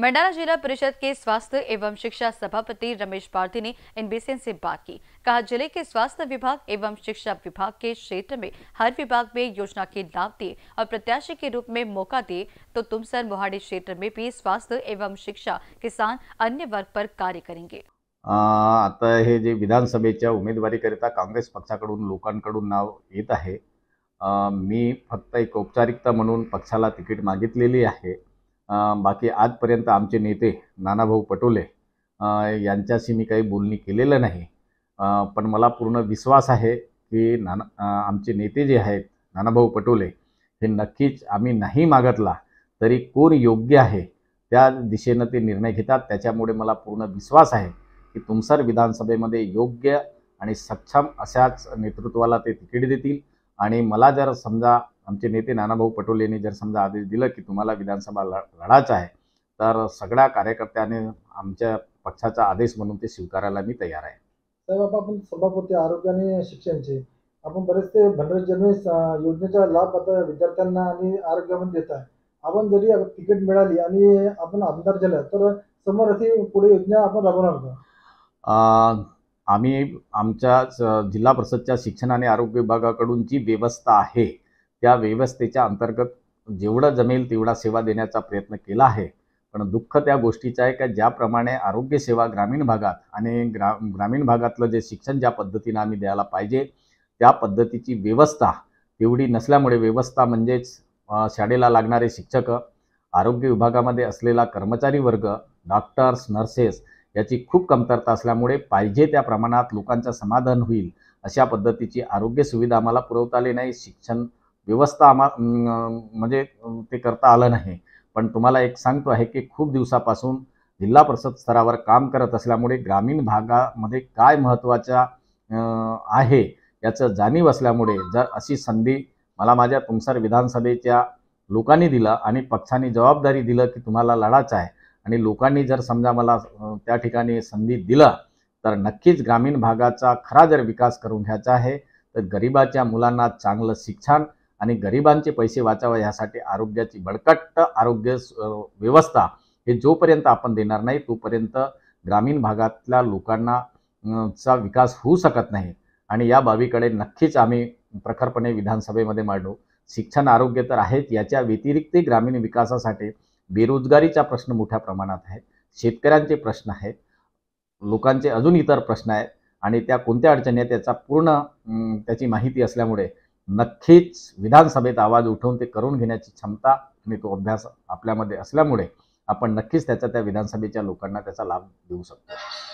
मंडला जिला परिषद के स्वास्थ्य एवं शिक्षा सभापति रमेश पार्थी ने इन एनबीसीएन से बात की कहा जिले के स्वास्थ्य विभाग एवं शिक्षा विभाग के क्षेत्र में हर विभाग में योजना के लाभ दिए और प्रत्याशी के रूप में मौका दिए तो तुमसर मोहाड़ी क्षेत्र में भी स्वास्थ्य एवं शिक्षा किसान अन्य वर्ग पर कार्य करेंगे आता हे जे विधानसभेच्या उमेदवारीकरिता काँग्रेस पक्षाकडून लोकांकडून नाव येत आहे मी फक्त एक औपचारिकता म्हणून पक्षाला तिकीट मागितलेली आहे बाकी आजपर्यंत आमचे नेते नानाभाऊ पटोले यांच्याशी मी काही बोलणी केलेलं नाही पण मला पूर्ण विश्वास आहे की नाना आमचे नेते जे आहेत नानाभाऊ पटोले हे नक्कीच आम्ही नाही मागतला तरी कोण योग्य आहे त्या दिशेनं ते निर्णय घेतात त्याच्यामुळे मला पूर्ण विश्वास आहे की तुमसर विधानसभेमध्ये योग्य आणि सक्षम अशाच नेतृत्वाला ते तिकीट देतील आणि मला जर समजा आमचे नेते नानाभाऊ पटोले यांनी जर समजा आदेश दिला की तुम्हाला विधानसभा लढायचं आहे तर सगळ्या कार्यकर्त्याने आमच्या पक्षाचा आदेश म्हणून ते स्वीकारायला मी तयार आहे साहेब आपण सभापती आरोग्य आणि शिक्षणचे आपण बरेचसे भंडार योजनेचा लाभ आता विद्यार्थ्यांना आणि म्हणून देत आहे आपण जरी तिकीट मिळाली आणि आपण आमदार झाला तर समोर अशी पुढे योजना आपण राबवणार का आम्ही आमच्या जिल्हा परिषदच्या शिक्षण आणि आरोग्य विभागाकडून जी व्यवस्था आहे त्या व्यवस्थेच्या अंतर्गत जेवढं जमेल तेवढा सेवा देण्याचा प्रयत्न केला आहे पण दुःख त्या गोष्टीचं आहे का ज्याप्रमाणे आरोग्यसेवा ग्रामीण भागात आणि ग्रा ग्रामीण भागातलं जे शिक्षण ज्या पद्धतीनं आम्ही द्यायला पाहिजे त्या पद्धतीची व्यवस्था तेवढी नसल्यामुळे व्यवस्था म्हणजेच शाळेला लागणारे शिक्षक आरोग्य विभागामध्ये असलेला कर्मचारी वर्ग डॉक्टर्स नर्सेस याची खूप कमतरता असल्यामुळे पाहिजे त्या प्रमाणात लोकांचं समाधान होईल अशा पद्धतीची आरोग्य सुविधा आम्हाला पुरवता आली नाही शिक्षण व्यवस्था आम्हा म्हणजे ते करता आलं नाही पण तुम्हाला एक सांगतो आहे की खूप दिवसापासून जिल्हा परिषद स्तरावर काम करत असल्यामुळे ग्रामीण भागामध्ये काय महत्त्वाच्या आहे याचं जाणीव असल्यामुळे जर अशी संधी मला माझ्या तुमसर विधानसभेच्या लोकांनी दिलं आणि पक्षाने जबाबदारी दिलं की तुम्हाला लढायचं आहे आणि लोकांनी जर समजा मला त्या ठिकाणी संधी दिलं तर नक्कीच ग्रामीण भागाचा खरा जर विकास करून घ्यायचा आहे तर गरिबाच्या मुलांना चांगलं शिक्षण आणि गरिबांचे पैसे वाचावा यासाठी आरोग्याची बळकट्ट आरोग्य व्यवस्था हे जोपर्यंत आपण देणार नाही तोपर्यंत ग्रामीण भागातल्या लोकांना चा विकास होऊ शकत नाही आणि या बाबीकडे नक्कीच आम्ही प्रखरपणे विधानसभेमध्ये मांडू शिक्षण आरोग्य तर आहेत याच्या व्यतिरिक्त ग्रामीण विकासासाठी बेरोजगारीचा प्रश्न मोठ्या प्रमाणात आहे शेतकऱ्यांचे प्रश्न आहेत लोकांचे अजून इतर प्रश्न आहेत आणि त्या कोणत्या अडचणी आहेत त्याचा पूर्ण त्याची माहिती असल्यामुळे नक्कीच विधानसभेत आवाज उठवून ते करून घेण्याची क्षमता आणि तो अभ्यास आपल्यामध्ये असल्यामुळे आपण नक्कीच त्याचा त्या विधानसभेच्या लोकांना त्याचा लाभ देऊ शकतो